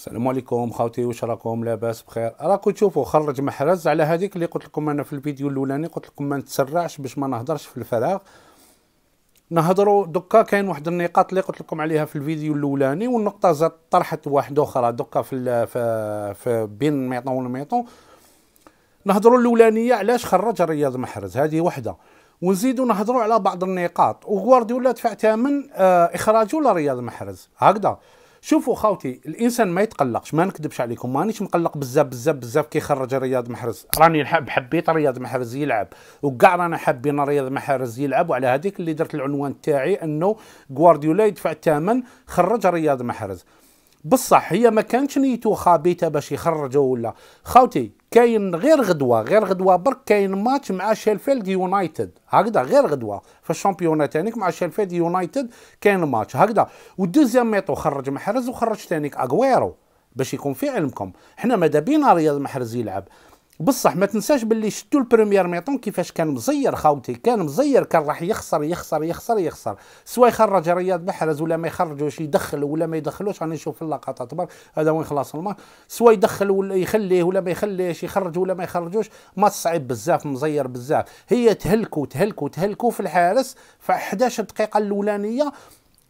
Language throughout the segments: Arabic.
السلام عليكم خاوتي واش راكم لاباس بخير راكم تشوفوا خرج محرز على هذيك اللي قلت لكم انا في الفيديو الاولاني قلت لكم ما نتسرعش باش ما نهضرش في الفراغ نهضروا دوكا كاين واحد النقاط اللي قلت لكم عليها في الفيديو الاولاني والنقطه زاد طرحت واحد اخرى دوكا في, في في بين ميطون وميطون نهضروا الاولانيه علاش خرج رياض محرز هذه وحده ونزيدوا نهضروا على بعض النقاط وغوارديولا دفع ثمن آه، اخراجه لرياض محرز هكذا شوفوا خاوتي الانسان ما يتقلقش ما نكذبش عليكم مانيش مقلق بزاف بزاف بزاف كي خرج رياض محرز راني نحب حبيت رياض محرز يلعب وكاع رانا حابين رياض محرز يلعب وعلى هذيك اللي درت العنوان تاعي انه غوارديولا يدفع الثمن خرج رياض محرز بصح هي ما كانتش نيتو خابيته باش يخرجوا ولا خاوتي كاين غير غدوه غير غدوه برك كاين ماتش مع شيلفيلد يونايتد هكذا غير غدوه في الشامبيونات تانيك مع شيلفيلد يونايتد كاين ماتش هكذا والدوزيام ميتو خرج محرز وخرج تانيك اغويرو باش يكون في علمكم حنا ماذا بينا رياض محرز يلعب بصح ما تنساش باللي شتو البريمير ميطون كيفاش كان مزير خاوتي كان مزير كان راح يخسر يخسر يخسر يخسر سواء يخرج رياض محرز ولا ما يخرجوش يدخل ولا ما يدخلوش راني نشوف اللقطات برك هذا وين خلاص الماتش سواء يدخل ولا يخليه ولا ما يخليهش يخرج ولا ما يخرجوش ماتش صعيب بزاف مزير بزاف هي تهلكوا تهلكوا تهلكوا في الحارس في 11 دقيقه الاولانيه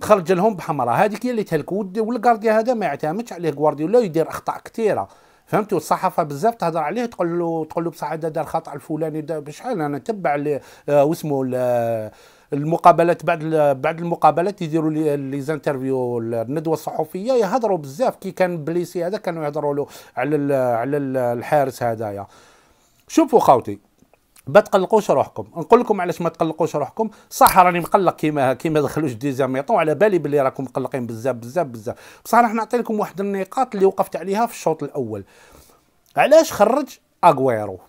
خرج لهم بحمراء هذيك هي اللي تهلكوا والكارديا هذا ما يعتمدش عليه غوارديولا يدير اخطاء كثيره فهمتي والصحافه بزاف تهضر عليه تقول له تقول له بصح هذا دار خطا الفلاني بشحال انا نتبع آه، واسمه آه، المقابلات بعد بعد المقابلات يديروا لي ليزانترفيو زانترفيو الندوه الصحفيه يهضروا بزاف كي كان بليسي هذا كانوا يهضروا له على ال على ال الحارس هذايا شوفوا خاوتي ما تقلقوش روحكم نقول لكم علاش ما تقلقوش روحكم صح راني مقلق كيما كيما دخلوش ديزاميطون على بالي بلي راكم مقلقين بزاف بزاف بزاف بصح راح نعطي لكم واحد النقاط اللي وقفت عليها في الشوط الاول علاش خرج اغويرو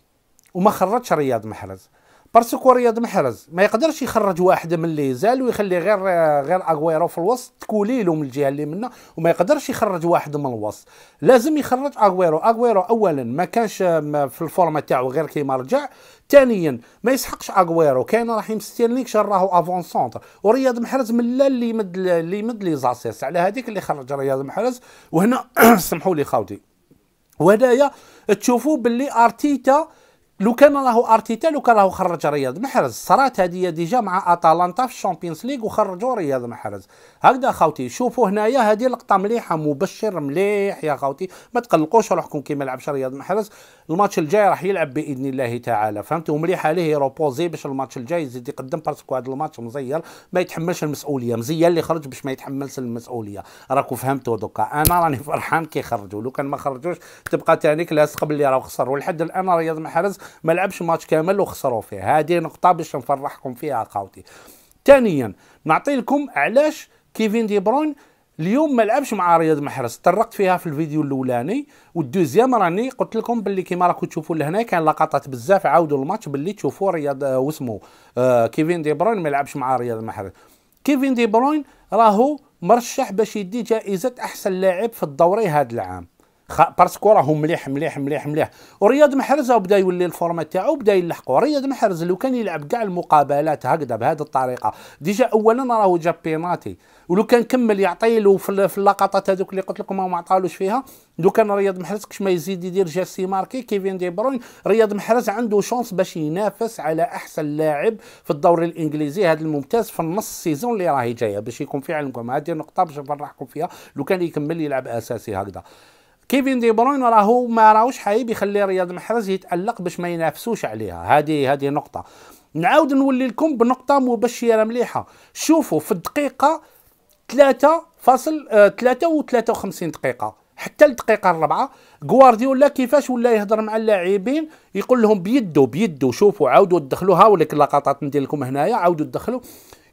وما خرجش رياض محرز بارسكو رياض محرز ما يقدرش يخرج واحد من اللي زال ويخلي غير غير اغويرو في الوسط تكولي له من الجهه اللي منا وما يقدرش يخرج واحد من الوسط لازم يخرج اغويرو اغويرو اولا ما كانش في الفورمه تاعو غير كيما رجع ثانيا ما يسحقش اغويرو كاين رحيم ستيرلينغ راهو افون سونتر ورياض محرز من لا اللي يمد اللي يمد لي زاسيس على هذيك اللي خرج رياض محرز وهنا سمحوا لي خاوتي وهنايا تشوفوا باللي ارتيتا لو كان راه ارتيتا لو كان راه خرج رياض محرز صرات هذه ديجا مع اتلانتا في الشامبيونز ليغ وخرجوا رياض محرز هكذا خاوتي شوفوا هنايا هذه لقطه مليحه مبشر مليح يا خاوتي ما تقلقوش روحكم كي ما رياض محرز الماتش الجاي راح يلعب باذن الله تعالى فهمت ومليح عليه يروبوزي باش الماتش الجاي يزيد يقدم باسكو هذا الماتش مزير ما يتحملش المسؤوليه مزير اللي خرج باش ما يتحملش المسؤوليه راكم فهمتوا دوكا انا راني فرحان كي خرجوا لو كان ما خرجوش تبقى تانيك لاصق باللي اللي راه خسر ولحد الان رياض محرز ما لعبش ماتش كامل وخسروا فيه هذه نقطه باش نفرحكم فيها اخوتي ثانيا نعطي لكم علاش كيفين دي بروين اليوم ما لعبش مع رياض محرز طرقت فيها في الفيديو الاولاني والدوزيام راني قلت لكم باللي كيما راكم تشوفوا لهنا كان لقطات بزاف عاودوا الماتش باللي تشوفوا رياض آه، واسمو آه كيفين دي بروين ما لعبش مع رياض محرز كيفين دي بروين راهو مرشح باش يدي جائزه احسن لاعب في الدوري هذا العام خ... باسكو راهو مليح مليح مليح مليح ورياض محرز بدا يولي الفورمه تاعو بدا يلحقو رياض محرز لو كان يلعب كاع المقابلات هكذا بهذه الطريقه ديجا اولا راهو جاب بيناتي ولو كان كمل يعطي له في اللقطات هذوك اللي قلت لكم ما عطالوش فيها لو كان رياض محرز كش ما يزيد يدير جيرسي ماركي كيفين دي بروين رياض محرز عنده شونس باش ينافس على احسن لاعب في الدوري الانجليزي هذا الممتاز في النص سيزون اللي راهي جايه باش يكون في علمكم هذه النقطه باش نفرحكم فيها لو كان يكمل يلعب اساسي هكذا كيفين دي بروين راهو ما راهوش حايب يخلي رياض محرز يتالق باش ما ينافسوش عليها هذه هذه نقطه نعاود نولي لكم بنقطه مبشره مليحه شوفوا في الدقيقه 3 فاصل 3 و 53 دقيقه حتى الدقيقه الرابعه غوارديولا كيفاش ولا يهضر مع اللاعبين يقول لهم بيدو بيدو شوفوا عاودوا تدخلوها ولك اللقطات ندير لكم هنايا عاودوا تدخلوا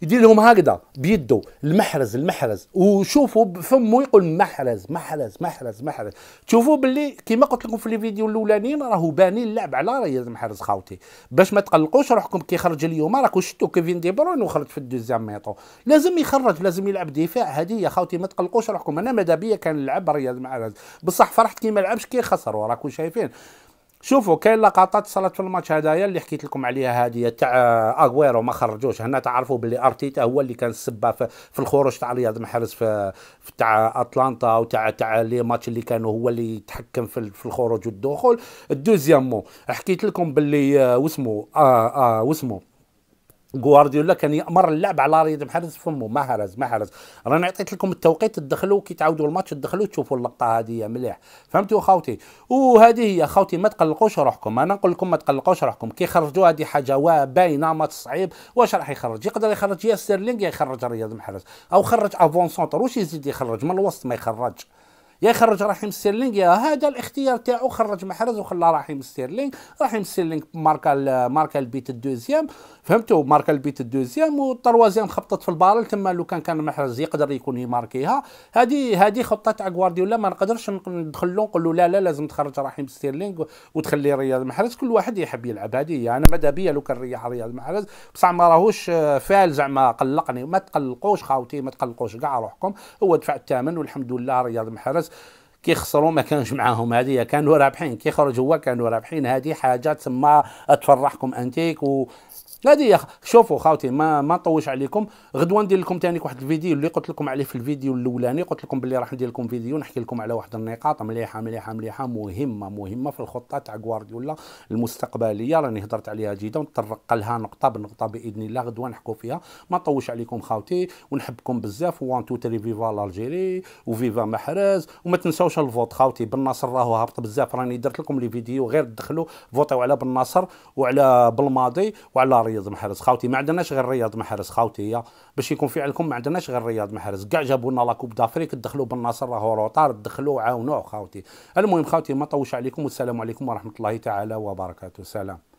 يدير لهم هكذا بيده المحرز المحرز وشوفوا بفمه يقول محرز محرز محرز محرز تشوفوا باللي كما قلت لكم في الفيديو الاولانيين راهو باني اللعب على رياض محرز خاوتي باش ما تقلقوش روحكم كي خرج اليوم راكم شفتوا كيفين دي بروين وخرج في الدوزيام ميطو لازم يخرج لازم يلعب دفاع هذه يا خاوتي ما تقلقوش روحكم انا ماذا بيا كان لعب رياض محرز بصح فرحت كي ما لعبش كي خسروا راكم شايفين شوفوا كاين لقطات صارت في الماتش هذايا اللي حكيت لكم عليها هذه تاع اغويرو ما خرجوش هنا تعرفوا باللي ارتيتا هو اللي كان السبه في, في الخروج تاع رياض محرز في, في تاع اتلانتا وتاع تاع لي ماتش اللي كانوا هو اللي يتحكم في, في الخروج والدخول الدوزيامو حكيت لكم باللي آه، واسمو آه آه واسمو غوارديولا كان يامر اللعب على رياض محرز فمه ما حرز ما حرز رانا عطيت لكم التوقيت تدخلوا كي تعاودوا الماتش تدخلوا تشوفوا اللقطه هذه مليح فهمتوا خاوتي وهذه هي خاوتي ما تقلقوش روحكم انا نقول لكم ما تقلقوش روحكم كي خرجوا هذه حاجه باينه ماتش صعيب واش راح يخرج يقدر يخرج يا سيرلينغ يخرج رياض محرز او خرج افون سونتر واش يزيد يخرج من الوسط ما يخرج يا يخرج رحيم ستيرلينغ يا هذا الاختيار تاعو خرج محرز وخلى رحيم ستيرلينغ رحيم ستيرلينغ ماركا ماركا البيت الدوزيام فهمتوا ماركا البيت الدوزيام والتروازيام خبطت في البارل تما لو كان كان محرز يقدر يكون يماركيها هذه هذه خطه تاع غوارديولا ما نقدرش ندخل له نقول له لا لا لازم تخرج رحيم ستيرلينغ وتخلي رياض محرز كل واحد يحب يلعب هذه انا ماذا بيا لو كان ريح رياض محرز بصح ما راهوش فال زعما قلقني ما تقلقوش خاوتي ما تقلقوش كاع روحكم هو دفع الثمن والحمد لله رياض محرز الناس كيخسروا ما كانش معاهم هذه كانوا رابحين كيخرج هو كانوا رابحين هذه حاجه تما تفرحكم انتيك و هذه يا شوفوا خاوتي ما ما نطولش عليكم غدوه ندير لكم ثاني واحد الفيديو اللي قلت لكم عليه في الفيديو الاولاني قلت لكم باللي راح ندير لكم فيديو نحكي لكم على واحد النقاط مليحه مليحه مليحه مهمه مهمه في الخطه تاع غوارديولا المستقبليه راني هضرت عليها جيدا ونتطرق لها نقطه بنقطه باذن الله غدوه نحكوا فيها ما نطولش عليكم خاوتي ونحبكم بزاف وان تو تري فيفا لالجيري وفيفا محرز وما تنساوش الفوت خاوتي بالنصر راهو هابط بزاف راني درت لكم لي فيديو غير تدخلوا فوتوا على بالنصر وعلى بالماضي وعلى رياض محرز خاوتي ما عندناش غير رياض محرز خاوتي هي باش يكون في عندكم ما عندناش غير رياض محرز كاع جابوا لنا لاكوب دافريك دخلوا بالنصر راهو روطار دخلوا عاونوه خاوتي المهم خاوتي ما طوش عليكم والسلام عليكم ورحمه الله تعالى وبركاته سلام